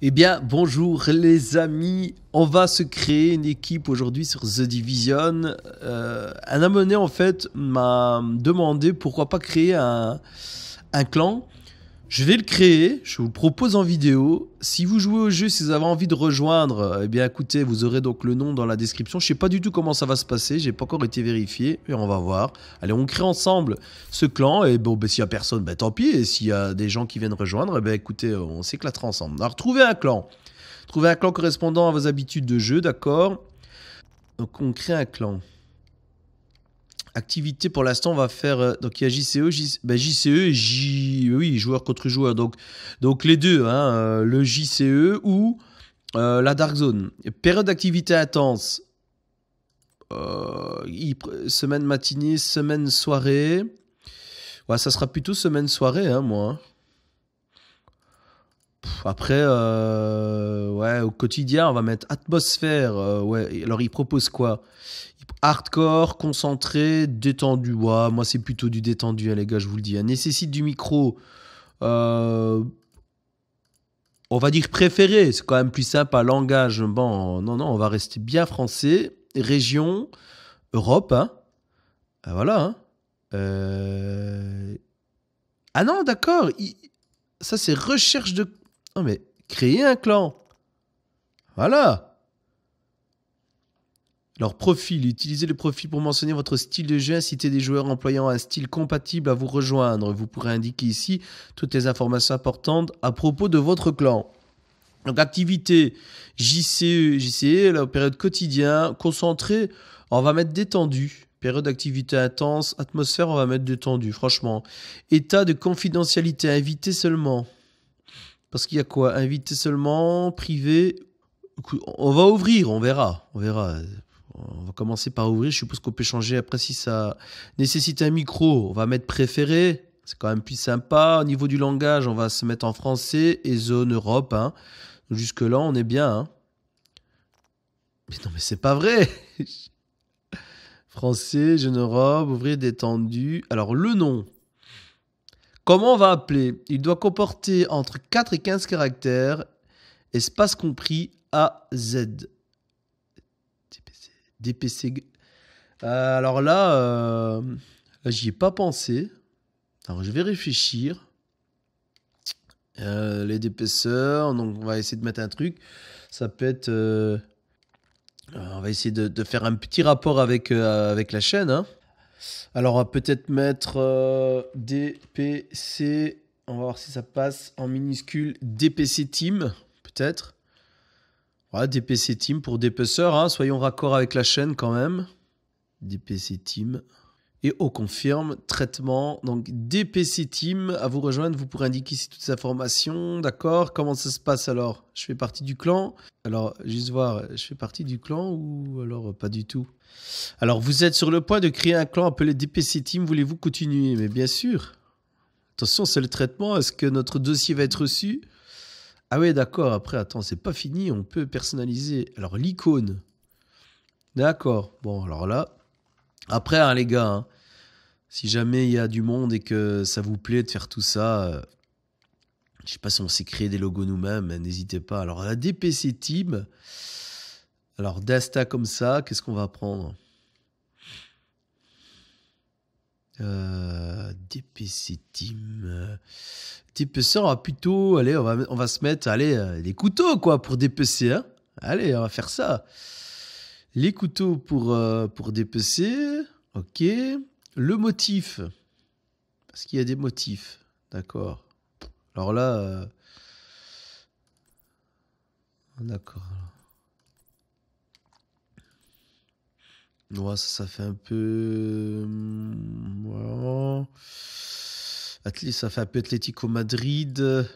Eh bien, bonjour les amis. On va se créer une équipe aujourd'hui sur The Division. un euh, abonné, en fait, m'a demandé pourquoi pas créer un clan je vais le créer, je vous le propose en vidéo. Si vous jouez au jeu, si vous avez envie de rejoindre, eh bien écoutez, vous aurez donc le nom dans la description. Je sais pas du tout comment ça va se passer, j'ai pas encore été vérifié, mais on va voir. Allez, on crée ensemble ce clan, et bon, ben, s'il y a personne, ben, tant pis, et s'il y a des gens qui viennent rejoindre, eh ben, écoutez, on s'éclatera ensemble. Alors, trouvez un clan. Trouvez un clan correspondant à vos habitudes de jeu, d'accord Donc, on crée un clan activité pour l'instant, on va faire. Euh, donc il y a JCE, JCE ben, J, oui, joueur contre joueur. Donc, donc les deux, hein, euh, le JCE ou euh, la Dark Zone. Période d'activité intense. semaine matinée, semaine soirée. Ouais, ça sera plutôt semaine soirée, hein, moi. Hein. après, ouais, au quotidien, on va mettre atmosphère. ouais, alors il propose quoi hardcore, concentré, détendu. moi, c'est plutôt du détendu, hein, les gars, je vous le dis. Hein. nécessite du micro. Euh, on va dire préféré, c'est quand même plus sympa. Langage, bon, non, non, on va rester bien français. Région, Europe, hein. ah, voilà, euh, Ah non, d'accord. Ça, c'est recherche de. Non, mais créer un clan. Voilà. Leur profil. Utilisez le profil pour mentionner votre style de jeu, inciter des joueurs employant un style compatible à vous rejoindre. Vous pourrez indiquer ici toutes les informations importantes à propos de votre clan. Donc activité JCE, JCE, la période quotidien, concentré, on va mettre détendu. Période d'activité intense, atmosphère, on va mettre détendu, franchement. État de confidentialité, invité seulement. Parce qu'il y a quoi Invité seulement, privé. On va ouvrir, on verra, on verra on va commencer par ouvrir. Je suppose qu'on peut changer après si ça nécessite un micro. On va mettre préféré. C'est quand même plus sympa. Au niveau du langage, on va se mettre en français et zone Europe. Hein. Jusque-là, on est bien. Hein. Mais non, mais c'est pas vrai Français, jeune Europe, ouvrir détendu. Alors, le nom. Comment on va appeler Il doit comporter entre 4 et 15 caractères, espace compris A, Z. DPC. Euh, alors là, euh, j'y ai pas pensé. Alors je vais réfléchir. Euh, les dépaisseurs, donc on va essayer de mettre un truc. Ça peut être. on va essayer de, faire un petit rapport avec, avec la chaîne. Hein. Alors on va peut-être mettre DPC. On va voir si ça passe en minuscule DPC Team, peut-être. Voilà, DPC Team pour DPC, hein. soyons raccord avec la chaîne quand même. DPC Team. Et on confirme, traitement. Donc DPC Team, à vous rejoindre, vous pourrez indiquer ici toutes les informations, d'accord Comment ça se passe alors Je fais partie du clan Alors, juste voir, je fais partie du clan ou alors pas du tout Alors, vous êtes sur le point de créer un clan appelé DPC Team, voulez-vous continuer Mais bien sûr Attention, c'est le traitement, est-ce que notre dossier va être reçu ah ouais, d'accord, après, attends, c'est pas fini, on peut personnaliser. Alors, l'icône. D'accord, bon, alors là. Après, hein, les gars, hein, si jamais il y a du monde et que ça vous plaît de faire tout ça, euh, je sais pas si on s'est créé des logos nous-mêmes, n'hésitez pas. Alors, la DPC Team. Alors, d'Asta comme ça, qu'est-ce qu'on va prendre DPC Team. DPC, on va plutôt. Allez, on va, on va se mettre. Allez, euh, les couteaux, quoi, pour DPC. Hein allez, on va faire ça. Les couteaux pour, euh, DPC. Ok. Le motif. Parce qu'il y a des motifs. D'accord. Alors là. Euh, d'accord. Ouais, ça, fait un peu. Euh, ouais. ça fait un peu Atlético Madrid.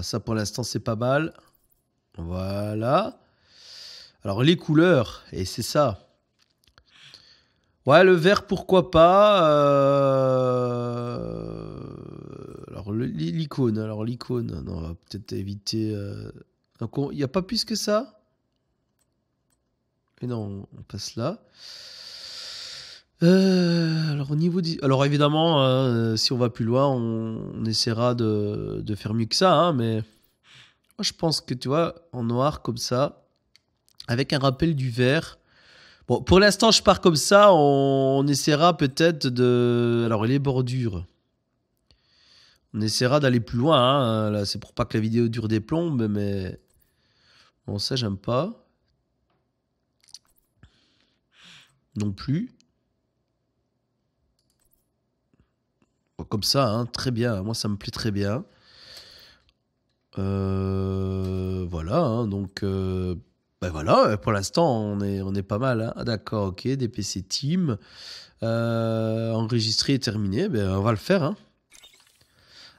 ça pour l'instant, c'est pas mal. Voilà. Alors, les couleurs, et c'est ça. Ouais, le vert, pourquoi pas. Euh, alors, l'icône. Alors, l'icône. on va peut-être éviter. Euh, il n'y a pas plus que ça non, on passe là. Euh, alors, au niveau alors évidemment, euh, si on va plus loin, on, essaiera de, faire mieux que ça, hein, mais je pense que tu vois, en noir comme ça, avec un rappel du vert. Bon, pour l'instant, je pars comme ça, on, essaiera peut-être de. Alors, les bordures. On essaiera d'aller plus loin, hein, là, c'est pour pas que la vidéo dure des plombes, mais. Bon, ça, j'aime pas. non plus. Comme ça, hein, très bien. Moi, ça me plaît très bien. Euh, voilà, hein, donc euh, ben voilà, pour l'instant on est, on est pas mal. Hein. Ah, d'accord, ok, DPC Team. Euh, enregistré et terminé, ben, on va le faire.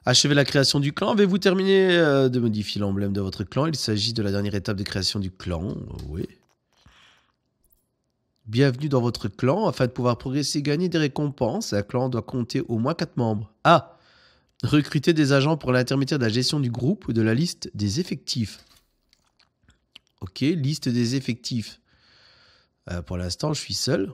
Achevez la création du clan. Avez-vous terminé de modifier l'emblème de votre clan Il s'agit de la dernière étape de création du clan. Oui. Bienvenue dans votre clan. Afin de pouvoir progresser et gagner des récompenses, un clan doit compter au moins 4 membres. A. Ah! Recruter des agents pour l'intermédiaire de la gestion du groupe ou de la liste des effectifs. Ok, liste des effectifs. Euh, pour l'instant, je suis seul.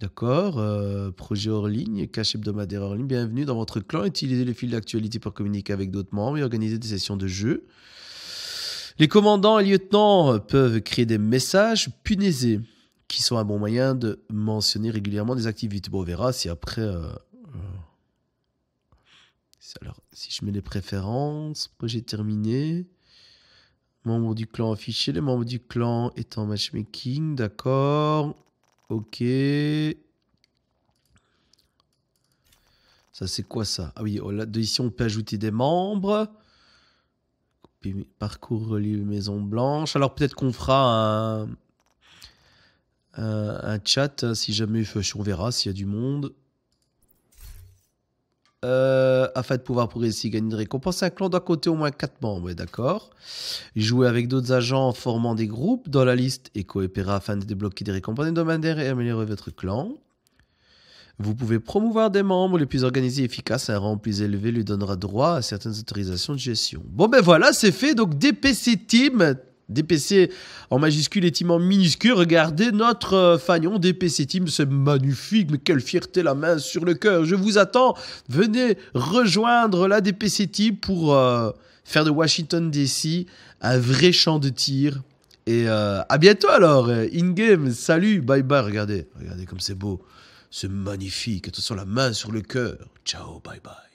D'accord. Euh, projet hors ligne, cache hebdomadaire hors ligne. Bienvenue dans votre clan. Utilisez les fils d'actualité pour communiquer avec d'autres membres et organiser des sessions de jeu. Les commandants et lieutenants peuvent créer des messages punaisés qui sont un bon moyen de mentionner régulièrement des activités. Bon, on verra si après. Euh, euh, alors, si je mets les préférences, projet terminé. Membre du clan affiché, les membres du clan étant matchmaking, d'accord. Ok. Ça, c'est quoi ça Ah oui, oh, ici, on peut ajouter des membres. Parcours les Maison Blanche. Alors, peut-être qu'on fera un un, chat euh, si jamais on verra s'il y a du monde. Euh, afin de pouvoir progresser gagner des récompenses. un clan doit compter au moins 4 membres, d'accord. Jouer avec d'autres agents en formant des groupes dans la liste et coopérer afin de débloquer des récompenses et améliorer votre clan. Vous pouvez promouvoir des membres les plus organisés et efficaces. Un rang plus élevé lui donnera droit à certaines autorisations de gestion. Bon ben voilà, c'est fait. Donc DPC Team, DPC en majuscule et team en minuscule. Regardez notre euh, fanion DPC team, c'est magnifique, mais quelle fierté, la main sur le cœur. Je vous attends, venez rejoindre la DPC team pour euh, faire de Washington DC un vrai champ de tir. Et euh, à bientôt alors, in-game, salut, bye bye, regardez, regardez comme c'est beau, c'est magnifique, façon, la main sur le cœur, ciao, bye bye.